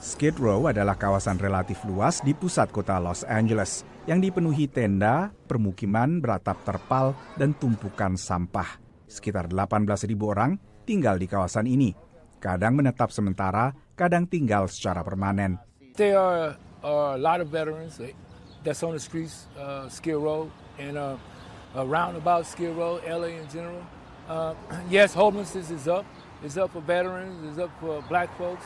Skid Row adalah kawasan relatif luas di pusat kota Los Angeles yang dipenuhi tenda, permukiman beratap terpal, dan tumpukan sampah. Sekitar 18.000 orang tinggal di kawasan ini. Kadang menetap sementara, kadang tinggal secara permanen. There are, a lot of veterans that's on the streets, uh, Skid Row, and uh, around about Skid Row, LA in general. Uh, yes, homelessness is up. It's up for veterans, it's up for black folks.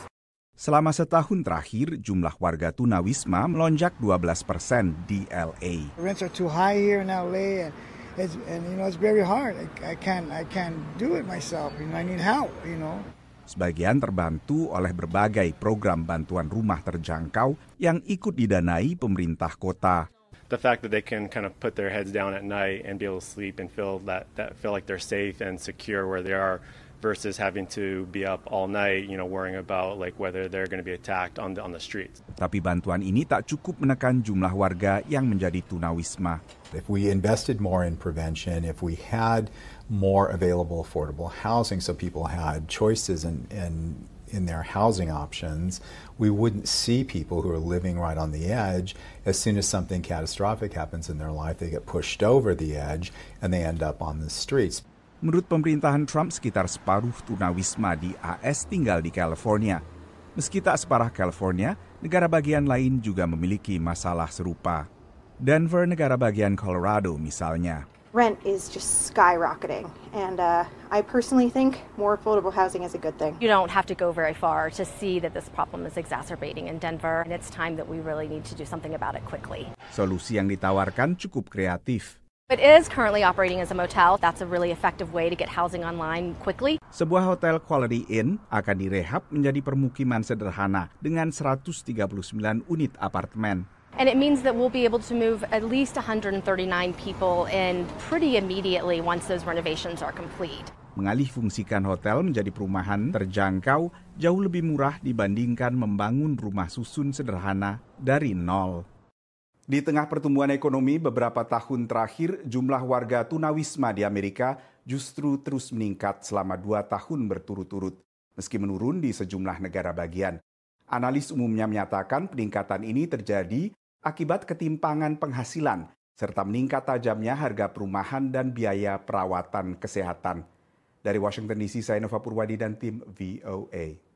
Selama setahun terakhir, jumlah warga tunawisma melonjak 12 persen di LA. Rents are too high here in LA, and it's and you know it's very hard. I, I can't I can't do it myself. You know, I need help. You know. Sebagian terbantu oleh berbagai program bantuan rumah terjangkau yang ikut didanai pemerintah kota. The fact that they can kind of put their heads down at night and be able to sleep and feel that, that feel like they're safe and secure where they are versus having to be up all night, you know, worrying about like whether they're going to be attacked on the, on the streets. Tapi bantuan ini tak cukup menekan jumlah warga yang menjadi tunawisma. If we invested more in prevention, if we had more available affordable housing so people had choices and in, in, in their housing options, we wouldn't see people who are living right on the edge. As soon as something catastrophic happens in their life, they get pushed over the edge and they end up on the streets. Menurut pemerintahan Trump, sekitar separuh tunawisma di AS tinggal di California. Meski tak separah California, negara bagian lain juga memiliki masalah serupa. Denver, negara bagian Colorado misalnya. Rent is just skyrocketing, and uh, I personally think more affordable housing is a good thing. You don't have to go very far to see that this problem is exacerbating in Denver, and it's time that we really need to do something about it quickly. Solusi yang ditawarkan cukup kreatif. It is currently operating as a motel. That's a really effective way to get housing online quickly. Sebuah hotel Quality Inn akan direhab menjadi permukiman sederhana dengan 139 unit apartemen. And it means that we'll be able to move at least 139 people in pretty immediately once those renovations are complete. Mengalih fungsikan hotel menjadi perumahan terjangkau jauh lebih murah dibandingkan membangun rumah susun sederhana dari nol. Di tengah pertumbuhan ekonomi beberapa tahun terakhir, jumlah warga tunawisma di Amerika justru terus meningkat selama dua tahun berturut-turut, meski menurun di sejumlah negara bagian. Analis umumnya menyatakan peningkatan ini terjadi akibat ketimpangan penghasilan serta meningkat tajamnya harga perumahan dan biaya perawatan kesehatan. Dari Washington DC, saya Nova Purwadi dan tim VOA.